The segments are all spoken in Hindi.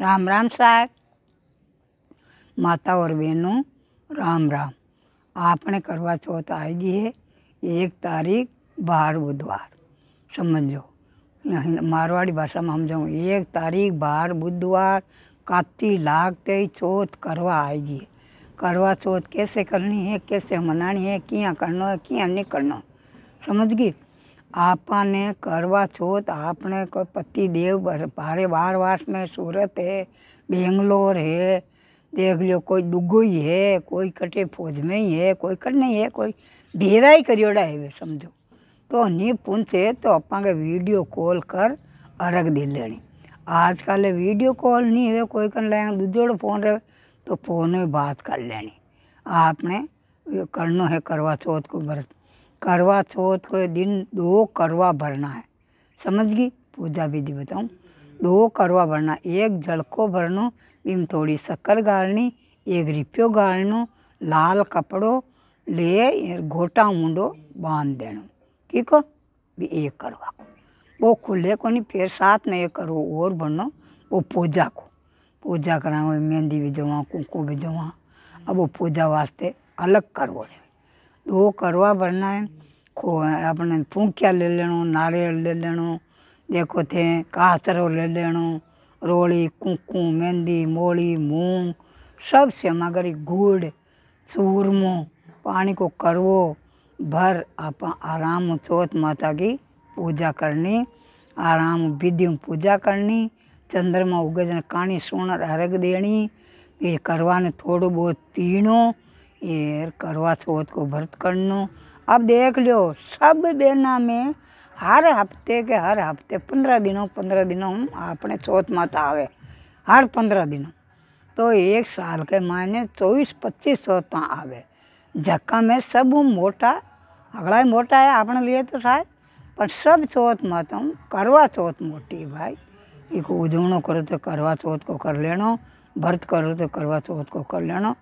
राम राम साहब માતા ઓર राम राम રામ આપણે કરવા ચોથ है एक तारीख बार बुधवार समझ लो मारवाड़ी भाषा में हम जाऊँ एक तारीख बार बुधवार काती लागते ही चौथ करवा आएगी करवा चौथ कैसे करनी है कैसे मनानी है क्या करना है क्या नहीं करना समझ गई आपने करवा चौथ आपने को पति देव પતિદેव बार वास में सूरत है बेंगलोर है देख लियो कोई दुगोई है कोई कटे फौज में ही है कोई नहीं है कोई ढेरा ही करियोड़ा है वे समझो तो नहीं पूछे तो अपा के वीडियो कॉल कर अर्ग दे लेनी आजकल वीडियो कॉल नहीं है कोई कर लेंगे दूजोड़ फोन रहे तो फोन में बात कर लेनी आपने करना है करवा चौथ को व्रत करवा चौथ को तो दिन दो करवा भरना है समझ गई पूजा विधि बताऊँ दो करवा भरना एक जड़को भरनो बीम थोड़ी शक्कर गाड़नी एक रिपियो गाड़नो लाल कपड़ो ले घोटा मुंडो बांध देनो ठीक हो भी एक करवा को वो खुले को नहीं फिर साथ में एक करो और भरनो वो पूजा को पूजा कराओ मेहंदी भी जमा कुंकू भी जमा अब वो पूजा वास्ते अलग करवो है वो करवा भरना है खो अपने फूंकिया ले लेनो नारियल ले लेनो देखो थे कातरो ले लेनो रोड़ी कुंकू मेहंदी मोड़ी मूंग सब सामग्री गुड़ चूरमो पानी को करवो भर आप आराम चौथ माता की पूजा करनी आराम विधि पूजा करनी चंद्रमा उगजन कानी सोना अर्घ देनी ये करवाने थोड़ो बहुत पीनो ये करवा चौथ को व्रत करनो अब देख लो सब बहना में हर हफ्ते के हर हफ्ते पंद्रह दिनों पंद्रह दिनों अपने चौथ माता आवे हर पंद्रह दिनों तो एक साल के मायने चौबीस पच्चीस चौथ तो आवे जक्का में सब मोटा अगला मोटा है अपने लिए तो था पर सब चौथ माता करवा चौथ मोटी भाई एक उजवणो करो तो करवा चौथ को कर लेना व्रत करो तो करवा व्रत तो को कर लेना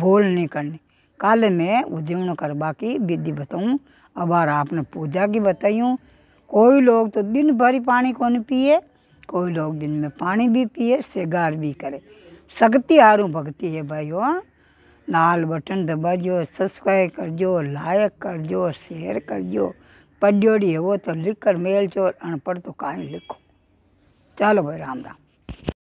भूल नहीं करनी काले में उद्यमन करवा की विधि बताऊँ अब और आपने पूजा की बताई कोई लोग तो दिन भर ही पानी को नहीं पिए कोई लोग दिन में पानी भी पिए सिगार भी करे शक्ति हारू भक्ति है भाई और लाल बटन दबा जो सब्सक्राइब कर जो लाइक कर जो शेयर कर जो पड्योड़ी है वो तो लिख कर मेल चोर अनपढ़ तो कहीं लिखो चलो भाई राम राम